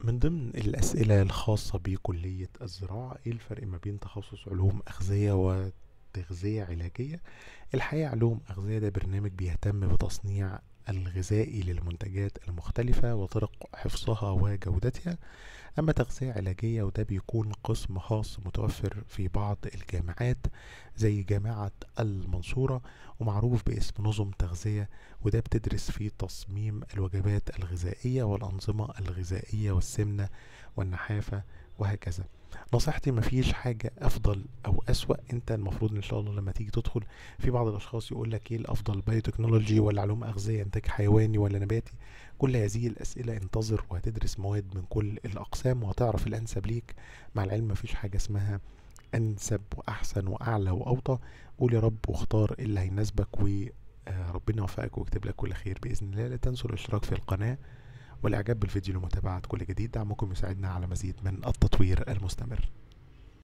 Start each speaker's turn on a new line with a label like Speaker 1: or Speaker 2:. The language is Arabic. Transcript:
Speaker 1: من ضمن الأسئلة الخاصة بكلية الزراعة ايه الفرق ما بين تخصص علوم أغذية وتغذية علاجية الحقيقة علوم أغذية ده برنامج بيهتم بتصنيع الغذائي للمنتجات المختلفة وطرق حفظها وجودتها أما تغذية علاجية وده بيكون قسم خاص متوفر في بعض الجامعات زي جامعة المنصورة ومعروف باسم نظم تغذية وده بتدرس فيه تصميم الوجبات الغذائية والأنظمة الغذائية والسمنة والنحافة وهكذا نصيحتي مفيش حاجة أفضل أو أسوأ أنت المفروض إن شاء الله لما تيجي تدخل في بعض الأشخاص يقول لك إيه الأفضل بايوتكنولوجي ولا علوم أغذية إنتاج حيواني ولا نباتي كل هذه الأسئلة انتظر وهتدرس مواد من كل الأقسام وهتعرف الأنسب ليك مع العلم مفيش حاجة اسمها أنسب وأحسن وأعلى وأوطى قول يا رب واختار اللي هيناسبك وربنا آه، يوفقك ويكتب لك كل خير بإذن الله لا تنسوا الاشتراك في القناة والإعجاب بالفيديو لمتابعة كل جديد دعمكم يساعدنا على مزيد من التطوير المستمر